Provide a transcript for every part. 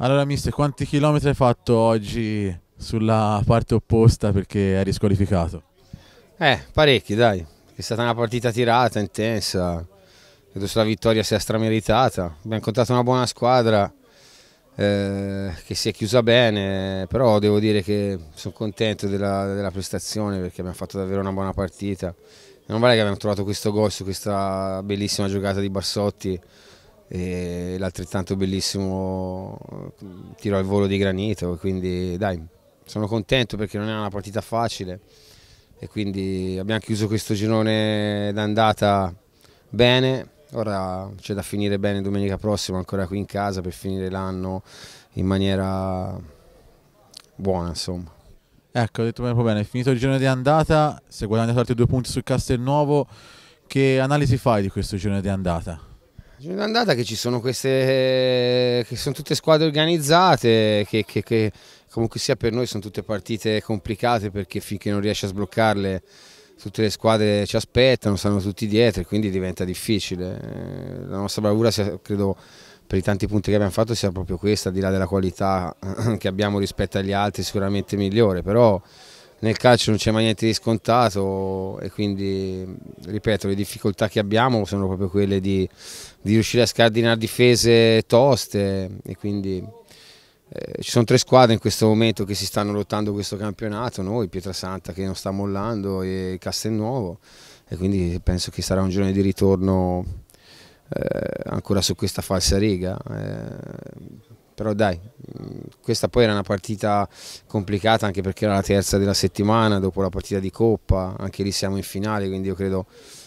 Allora, mister, quanti chilometri hai fatto oggi sulla parte opposta perché eri squalificato? Eh, parecchi, dai. È stata una partita tirata, intensa. Credo sulla vittoria sia strameritata. Abbiamo incontrato una buona squadra eh, che si è chiusa bene, però devo dire che sono contento della, della prestazione perché abbiamo fatto davvero una buona partita. Non vale che abbiamo trovato questo gol su questa bellissima giocata di Bassotti e l'altrettanto bellissimo tiro al volo di Granito, quindi dai, sono contento perché non è una partita facile e quindi abbiamo chiuso questo girone d'andata bene, ora c'è da finire bene domenica prossima ancora qui in casa per finire l'anno in maniera buona insomma. Ecco, ho detto proprio bene, finito il girone d'andata si è guadagnato altri due punti su Castelnuovo, che analisi fai di questo girone d'andata? andata? Giornata andata che ci sono queste, che sono tutte squadre organizzate, che, che, che, comunque sia per noi sono tutte partite complicate perché finché non riesci a sbloccarle tutte le squadre ci aspettano, stanno tutti dietro e quindi diventa difficile. La nostra bravura, sia, credo, per i tanti punti che abbiamo fatto sia proprio questa, al di là della qualità che abbiamo rispetto agli altri sicuramente migliore, però nel calcio non c'è mai niente di scontato e quindi, ripeto, le difficoltà che abbiamo sono proprio quelle di, di riuscire a scardinare difese toste e quindi eh, ci sono tre squadre in questo momento che si stanno lottando questo campionato, noi, Pietrasanta che non sta mollando e Castelnuovo e quindi penso che sarà un giorno di ritorno eh, ancora su questa falsa riga. Eh, però dai, questa poi era una partita complicata anche perché era la terza della settimana dopo la partita di Coppa, anche lì siamo in finale, quindi io credo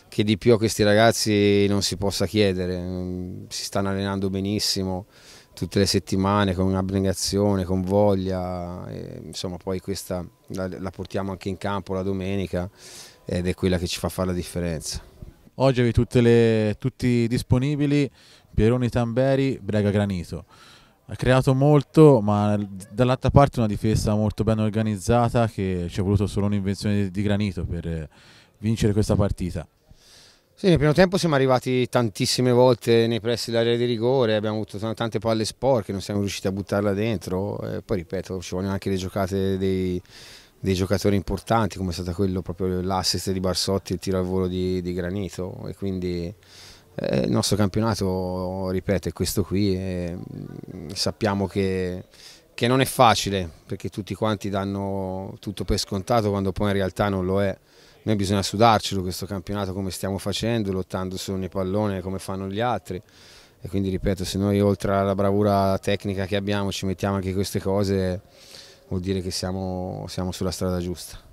che di più a questi ragazzi non si possa chiedere, mm, si stanno allenando benissimo tutte le settimane con abnegazione, con voglia, e, insomma poi questa la, la portiamo anche in campo la domenica ed è quella che ci fa fare la differenza. Oggi avete tutti disponibili, Pieroni Tamberi, Brega Granito ha creato molto, ma dall'altra parte una difesa molto ben organizzata che ci ha voluto solo un'invenzione di, di granito per eh, vincere questa partita. Sì, nel primo tempo siamo arrivati tantissime volte nei pressi dell'area di rigore, abbiamo avuto tante palle sporche, non siamo riusciti a buttarla dentro, e eh, poi ripeto, ci vogliono anche le giocate dei, dei giocatori importanti, come è stato quello proprio l'assist di Barsotti, il tiro al volo di, di Granito e quindi eh, il nostro campionato, ripeto, è questo qui, e mm, sappiamo che, che, non è facile perché tutti quanti danno tutto per scontato quando poi in realtà non lo è. Noi bisogna sudarcelo questo campionato come stiamo facendo, lottando su ogni pallone come fanno gli altri. E quindi ripeto, se noi oltre alla bravura tecnica che abbiamo ci mettiamo anche queste cose, vuol dire che siamo, siamo sulla strada giusta.